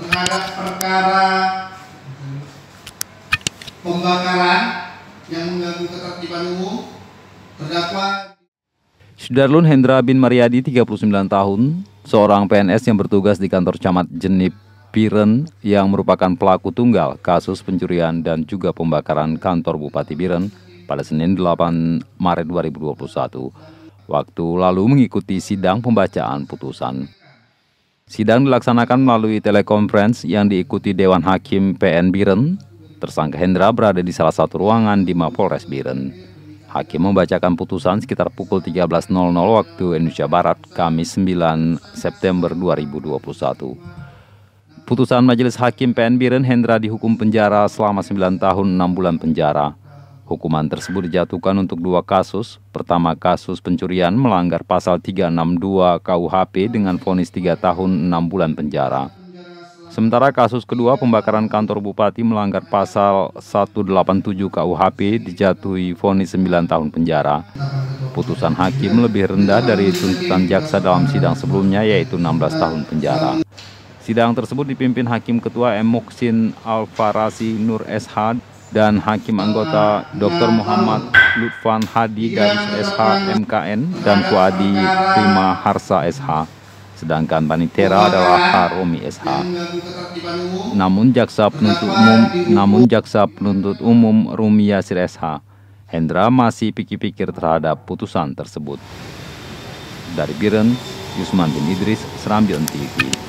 terhadap perkara pembakaran yang mengganggu ketertiban umum terdakwa Sudarlun Hendra bin Mariadi 39 tahun, seorang PNS yang bertugas di kantor camat Jenip Biren yang merupakan pelaku tunggal kasus pencurian dan juga pembakaran kantor Bupati Biren pada Senin 8 Maret 2021. Waktu lalu mengikuti sidang pembacaan putusan. Sidang dilaksanakan melalui telekonferensi yang diikuti Dewan Hakim PN Biren. Tersangka Hendra berada di salah satu ruangan di Mapolres Biren. Hakim membacakan putusan sekitar pukul 13.00 waktu Indonesia Barat, Kamis 9 September 2021. Putusan Majelis Hakim PN Biren Hendra dihukum penjara selama 9 tahun 6 bulan penjara Hukuman tersebut dijatuhkan untuk dua kasus. Pertama kasus pencurian melanggar pasal 362 KUHP dengan vonis 3 tahun 6 bulan penjara. Sementara kasus kedua pembakaran kantor bupati melanggar pasal 187 KUHP dijatuhi vonis 9 tahun penjara. Putusan hakim lebih rendah dari tuntutan jaksa dalam sidang sebelumnya yaitu 16 tahun penjara. Sidang tersebut dipimpin Hakim Ketua M. Muksin Alfarasi Nur SH dan Hakim Anggota Dr. Muhammad Lutfan Hadi dari SH MKN dan Kuadi Prima Harsa SH. Sedangkan panitera adalah Haromi SH. Namun jaksa penuntut umum, namun jaksa penuntut umum Rumi Yasir SH, Hendra masih pikir-pikir terhadap putusan tersebut. Dari Biren, Yusman bin Idris, Serambi TV.